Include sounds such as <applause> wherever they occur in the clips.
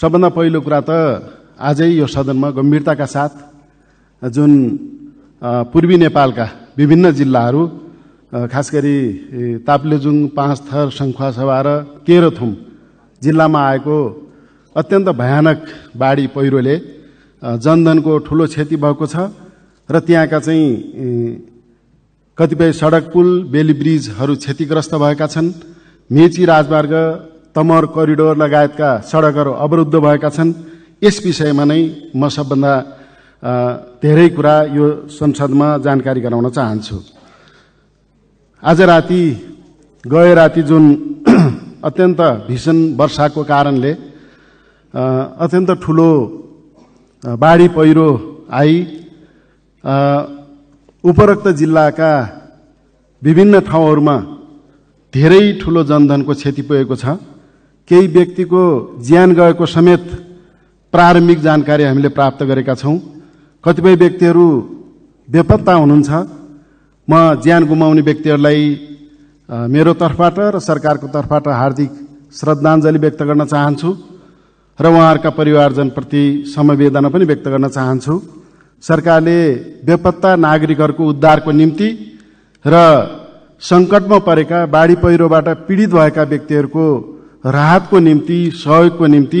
सबभन्दा पहिलो कुरा त आजै यो सदनमा गम्भीरताका साथ जुन पूर्वी नेपालका विभिन्न जिल्लाहरू खास गरी ताप्लेजुङ पाँच थर सङ्खुवासभा र केरथुम जिल्लामा आएको अत्यन्त भयानक बाढी पहिरोले जनधनको ठुलो क्षति भएको छ र त्यहाँका चाहिँ कतिपय सडक पुल बेली ब्रिजहरू क्षतिग्रस्त भएका छन् मेची राजमार्ग तमर करिडोर लगायतका सडकहरू अवरुद्ध भएका छन् यस विषयमा नै म सबभन्दा धेरै कुरा यो संसदमा जानकारी गराउन चाहन्छु आज राति गए राति जुन <clears throat> अत्यन्त भीषण वर्षाको कारणले अत्यन्त ठुलो बाढी पहिरो आई उपरोक्त जिल्लाका विभिन्न ठाउँहरूमा धेरै ठुलो जनधनको क्षति पुगेको छ केही व्यक्तिको ज्यान गएको समेत प्रारम्भिक जानकारी हामीले प्राप्त गरेका छौँ कतिपय व्यक्तिहरू बेपत्ता हुनुहुन्छ म ज्यान गुमाउने व्यक्तिहरूलाई मेरो तर्फबाट र सरकारको तर्फबाट हार्दिक श्रद्धाञ्जली व्यक्त गर्न चाहन्छु र उहाँहरूका परिवारजनप्रति समवेदना पनि व्यक्त गर्न चाहन्छु सरकारले बेपत्ता नागरिकहरूको उद्धारको निम्ति र सङ्कटमा परेका बाढी पहिरोबाट पीडित भएका व्यक्तिहरूको राहतको निम्ति सहयोगको निम्ति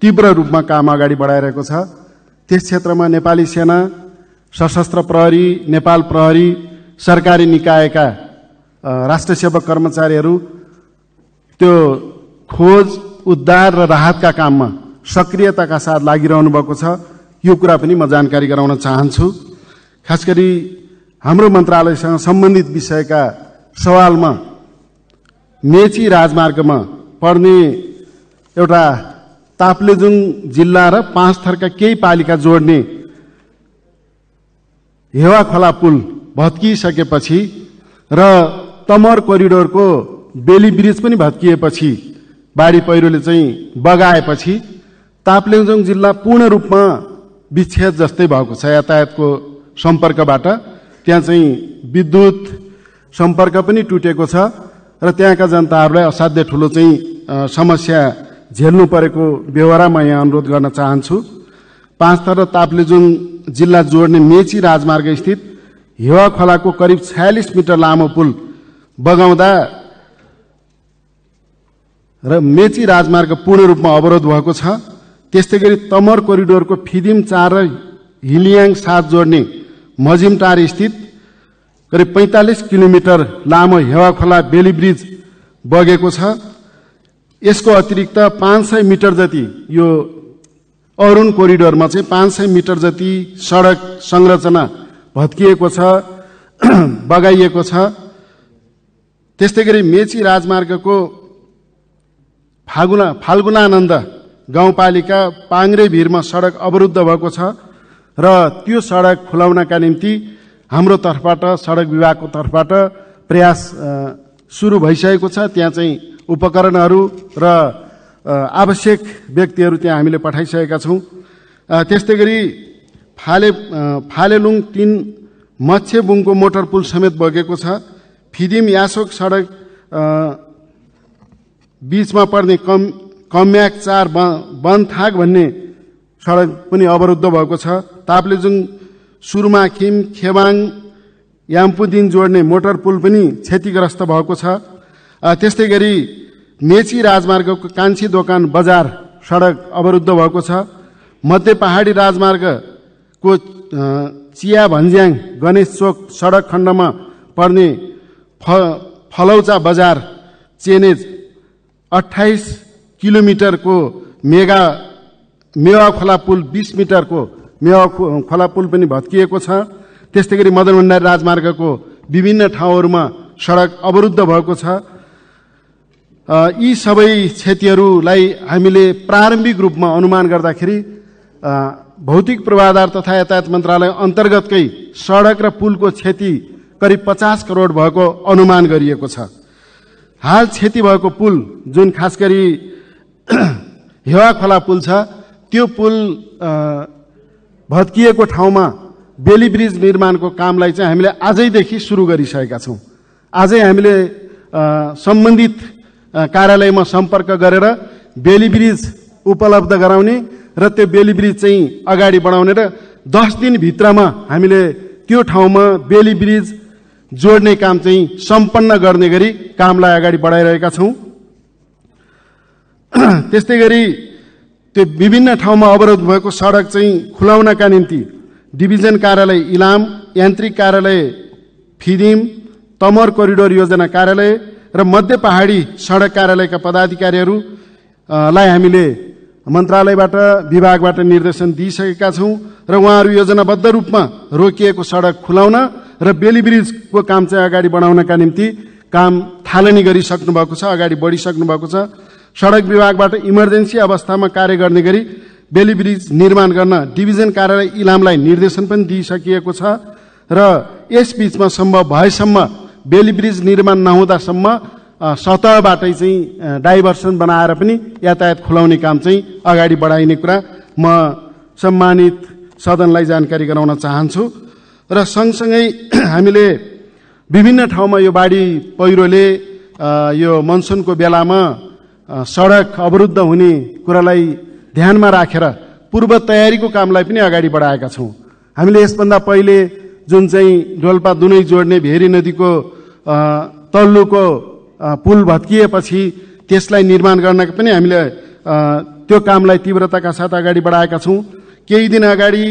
तीव्र रूपमा काम अगाडि बढाइरहेको छ त्यस क्षेत्रमा नेपाली सेना सशस्त्र प्रहरी नेपाल प्रहरी सरकारी निकायका राष्ट्र सेवक कर्मचारीहरू त्यो खोज उद्धार र राहतका काममा सक्रियताका साथ लागिरहनु भएको छ यो कुरा पनि म जानकारी गराउन चाहन्छु खास गरी हाम्रो मन्त्रालयसँग सम्बन्धित विषयका सवालमा मेची राजमार्गमा पर्ने एउटा ताप्लेजुङ जिल्ला र पाँच थरका केही पालिका जोड्ने हेवा खोला पुल भत्किसकेपछि र तमर कोरिडोरको बेली ब्रिज पनि भत्किएपछि बाढी पहिरोले चाहिँ बगाएपछि ताप्लेजुङ जिल्ला पूर्ण रूपमा विच्छेद जस्तै भएको छ यातायातको सम्पर्कबाट त्यहाँ चाहिँ विद्युत सम्पर्क पनि टुटेको छ र त्यहाँका जनताहरूलाई असाध्य ठुलो चाहिँ समस्या झेल्नु परेको बेहोरा म यहाँ अनुरोध गर्न चाहन्छु पाँच थर र ताप्लेजुङ जिल्ला जोड्ने मेची राजमार्ग स्थित हेवा खोलाको करिब छयालिस मिटर लामो पुल बगाउँदा र मेची राजमार्ग पूर्ण रूपमा अवरोध भएको छ त्यस्तै गरी तमर कोरिडोरको फिदिम चार र हिलियाङ साथ जोड्ने मजिमटार स्थित करिब पैँतालिस किलोमिटर लामो हेवाखोला बेली ब्रिज बगेको छ यसको अतिरिक्त पाँच सय मिटर जति यो अरुण कोरिडोरमा चाहिँ पाँच सय मिटर जति सडक संरचना भत्किएको छ <clears throat> बगाइएको छ त्यस्तै गरी मेची राजमार्गको फागुना फाल्गुनानन्द गाउँपालिका पाङ्रे भिरमा सडक अवरुद्ध भएको छ र त्यो सडक खुलाउनका निम्ति हाम्रो तर्फबाट सडक विभागको तर्फबाट प्रयास सुरु भइसकेको छ त्यहाँ चाहिँ उपकरणहरू र आवश्यक व्यक्तिहरू त्यहाँ हामीले पठाइसकेका छौँ त्यस्तै गरी फाले फालेलुङ तिन मत्स्यबुङको मोटर पुल समेत बगेको छ फिदिम यासोक सडक बिचमा पर्ने कम कम्याक चार बन्थाग भन्ने सडक पनि अवरुद्ध भएको छ ताप्लेजुङ सुरुमा किम खेवाङ याम्पुदिन जोड्ने मोटर पुल पनि क्षतिग्रस्त भएको छ त्यस्तै गरी मेची राजमार्गको कान्छी दोकान बजार सडक अवरुद्ध भएको छ मध्य पहाडी राजमार्गको चिया भन्ज्याङ गणेश चोक सडक खण्डमा पर्ने फ फलौचा बजार चेनेज अठाइस किलोमिटरको मेगा मेवा खोला पुल बिस मिटरको मेवा खोला पुल पनि भत्किएको छ त्यस्तै गरी मदन भण्डारी राजमार्गको विभिन्न ठाउँहरूमा सडक अवरुद्ध भएको छ यी सबै क्षतिहरूलाई हामीले प्रारम्भिक रूपमा अनुमान गर्दाखेरि भौतिक पूर्वाधार तथा यातायात मन्त्रालय अन्तर्गतकै सडक र पुलको क्षति करिब पचास करोड भएको अनुमान गरिएको छ हाल क्षति भएको पुल जुन खास गरी <clears throat> हेवा खोला पुल छ त्यो पुल भत्किएको ठाउँमा बेली ब्रिज निर्माणको कामलाई चाहिँ हामीले आजैदेखि सुरु गरिसकेका छौँ आजै हामीले सम्बन्धित कार्यालयमा सम्पर्क गरेर बेली ब्रिज उपलब्ध गराउने र त्यो बेली ब्रिज चाहिँ अगाडि बढाउने र दस दिनभित्रमा हामीले त्यो ठाउँमा बेली ब्रिज जोड्ने काम चाहिँ सम्पन्न गर्ने गरी कामलाई अगाडि बढाइरहेका छौँ <clears throat> त्यस्तै गरी त्यो विभिन्न ठाउँमा अवरोध भएको सडक चाहिँ खुलाउनका निम्ति डिभिजन कार्यालय इलाम यान्त्रिक कार्यालय फिदिम तमर कोरिडोर योजना कार्यालय र मध्य पहाडी सडक कार्यालयका पदाधिकारीहरूलाई हामीले मन्त्रालयबाट विभागबाट निर्देशन दिइसकेका छौँ र उहाँहरू योजनाबद्ध रूपमा रोकिएको सडक खुलाउन र बेली ब्रिजको काम चाहिँ अगाडि बढाउनका निम्ति काम थालनी गरिसक्नु भएको छ अगाडि बढिसक्नु भएको छ सडक विभागबाट इमर्जेन्सी अवस्थामा कार्य गर्ने गरी बेली ब्रिज निर्माण गर्न डिभिजन कार्यालय इलामलाई निर्देशन पनि दिइसकिएको छ र यसबिचमा सम्भव भएसम्म बेली ब्रिज निर्माण नहुँदासम्म सतहबाटै चाहिँ डाइभर्सन बनाएर पनि यातायात खुलाउने काम चाहिँ अगाडि बढाइने कुरा म सम्मानित सदनलाई जानकारी गराउन चाहन्छु र सँगसँगै <clears throat> हामीले विभिन्न ठाउँमा यो बाढी पहिरोले यो मनसुनको बेलामा सडक अवरुद्ध हुने कुरालाई ध्यानमा राखेर पूर्व तयारीको कामलाई पनि अगाडि बढाएका छौँ हामीले यसभन्दा पहिले जुन चाहिँ डोल्पा दुनै जोड्ने भेरी नदीको तल्लोको पुल भत्किएपछि त्यसलाई निर्माण गर्नका पनि हामीले त्यो कामलाई तीव्रताका साथ अगाडि बढाएका छौँ केही दिन अगाडि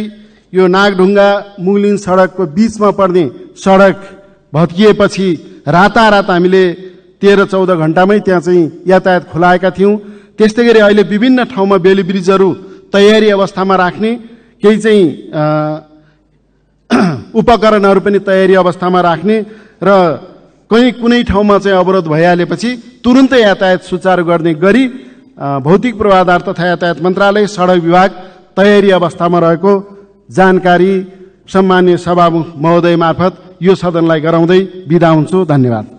यो नागढुङ्गा मुगलिन सडकको बिचमा पर्ने सडक भत्किएपछि राता रातारात हामीले तेह्र चौध घण्टामै त्यहाँ चाहिँ यातायात खुलाएका थियौँ त्यस्तै गरी अहिले विभिन्न ठाउँमा बेली ब्रिजहरू तयारी अवस्थामा राख्ने केही चाहिँ <clears throat> उपकरणहरू पनि तयारी अवस्थामा राख्ने र कहीँ कुनै ठाउँमा चाहिँ अवरोध भइहालेपछि तुरुन्तै यातायात सुचारू गर्ने गरी भौतिक पूर्वाधार तथा यातायात मन्त्रालय सडक विभाग तयारी अवस्थामा रहेको जानकारी सम्मान्य सभामुख महोदय मार्फत यो सदनलाई गराउँदै बिदा हुन्छु धन्यवाद